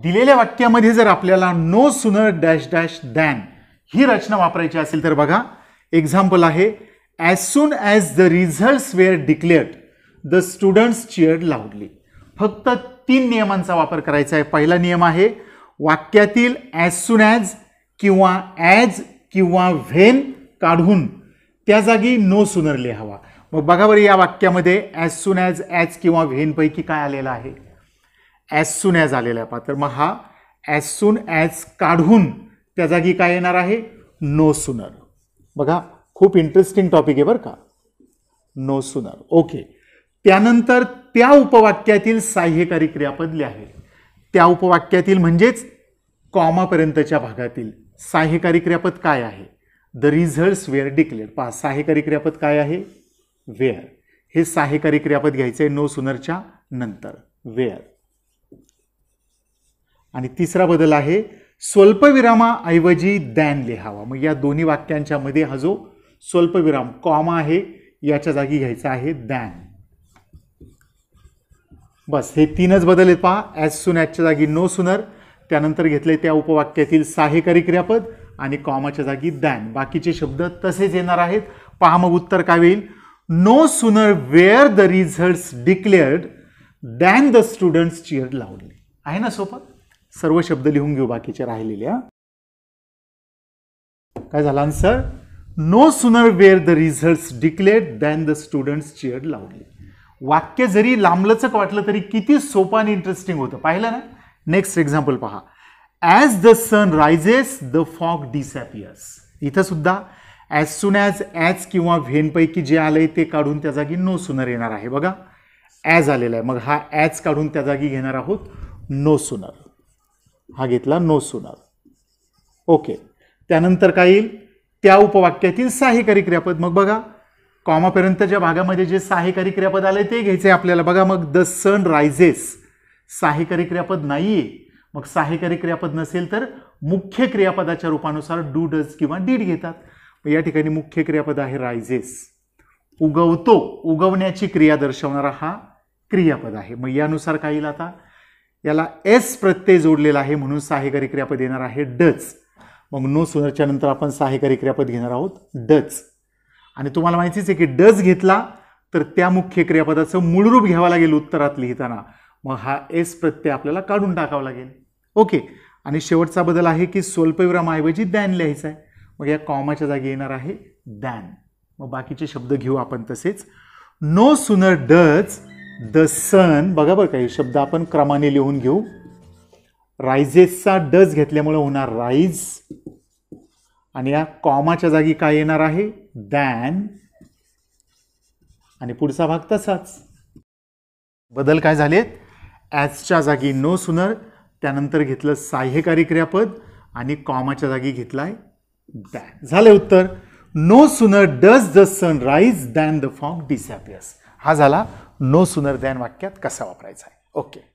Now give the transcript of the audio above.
दिलेल्या वाक्यामध्ये जर आपल्याला no sooner dash dash than ही रचना वापरायची असेल तर बघा एक्झाम्पल आहे as soon as the results were declared the students cheered लावडली फक्त तीन नियमांचा वापर करायचा आहे पहिला नियम आहे वाक्यातील ॲज सून ॲज किंवा ॲज किंवा व्हेन काढून त्या जागी नो सुनर लिहावा मग बघा बरं या वाक्यामध्ये ॲज सून ॲज ॲज किंवा व्हेनपैकी काय आलेलं आहे ॲज सून ॲज आलेला आहे पात्र तर मग हा ॲज सून ॲज काढून त्या जागी काय येणार आहे नो सुनर बघा खूप इंटरेस्टिंग टॉपिक आहे बरं का नो सुनर ओके त्यानंतर त्या उपवाक्यातील साह्यकारी क्रियापद आहे त्या उपवाक्यातील म्हणजेच कॉमापर्यंतच्या भागातील साह्यकारी क्रियापद काय आहे द रिझल्ट्स वेअर डिक्लेअर पहा साह्यकारी क्रियापद काय आहे वेअर हे साह्यकारी क्रियापद घ्यायचं आहे नो सुनरच्या नंतर वेअर आणि तिसरा बदल आहे स्वल्पविरामाऐवजी दॅन लिहावा मग या दोन्ही वाक्यांच्या मध्ये हा जो स्वल्पविराम कॉमा आहे याच्या जागी घ्यायचा आहे दॅन बस हे तीनच बदल आहेत पहा ॲज सुन ॲजच्या जागी नो सुनर त्यानंतर घेतले त्या उपवाक्यातील साहेकारी क्रियापद आणि कॉमाच्या जागी दॅन बाकीचे शब्द तसेच येणार आहेत पहा मग उत्तर काय येईल no sooner were the results declared than the students cheer लावले आहे ना सोपत सर्व शब्द लिहून घेऊ बाकीचे राहिलेले काय झालं answer no sooner were the result declared than the students cheer लावली वाक्य जरी लांबलचक वाटलं तरी किती सोपं आणि इंटरेस्टिंग होतं पाहिलं ना नेक्स्ट एक्झाम्पल पहा as the sun rises the fog disappears इथं सुद्धा ॲज सुन ॲज ॲज किंवा व्हेनपैकी जे आलं आहे ते काढून त्या जागी नो सुनर येणार आहे बघा ॲज आलेला आहे मग हा ॲज काढून त्या जागी घेणार आहोत नो सुनर हा घेतला नो सुनर ओके त्यानंतर काय येईल त्या उपवाक्यातील सहाय्यकारी क्रियापद मग बघा कॉमापर्यंतच्या भागामध्ये जे सहाय्यकारी क्रियापद आले ते घ्यायचे आपल्याला बघा मग द सन रायझेस साहिकारी क्रियापद नाही आहे मग सहाय्यकारी क्रियापद नसेल तर मुख्य क्रियापदाच्या रूपानुसार डू डज किंवा डीड घेतात या ठिकाणी मुख्य क्रियापद आहे रायझेस उगवतो उगवण्याची क्रिया दर्शवणारा हा क्रियापद आहे मग यानुसार काय येईल आता याला एस प्रत्यय जोडलेला आहे म्हणून सहाय्यकारी क्रियापद येणार आहे डच मग नो सुनरच्या नंतर आपण सहाय्यकारी क्रियापद घेणार आहोत डच आणि तुम्हाला माहितीच आहे की डच घेतला तर त्या मुख्य क्रियापदाचं मूळ रूप घ्यावं लागेल उत्तरात लिहिताना मग हा एस प्रत्यय आपल्याला काढून टाकावा लागेल ओके आणि शेवटचा बदल आहे की स्वल्पविरामाऐवजी दॅन लिहायचं आहे मग या कॉमाच्या जागी येणार आहे दॅन मग बाकीचे शब्द घेऊ आपण तसेच नो सुनर डच द सन बघा बरं काही शब्द आपण क्रमाने लिहून घेऊ रायझेसचा डज घेतल्यामुळे होणार राईज आणि या कॉमाच्या जागी काय येणार आहे दॅन आणि पुढचा भाग तसाच बदल काय झालेत ॲजच्या जागी नो सुनर त्यानंतर घेतलं साह्यकारी क्रियापद आणि कॉमाच्या जागी घेतलाय दॅन झाले उत्तर no sooner does the sun rise than the fog disappears हा झाला नो सुनर दॅन वाक्यात कसा वापरायचा आहे ओके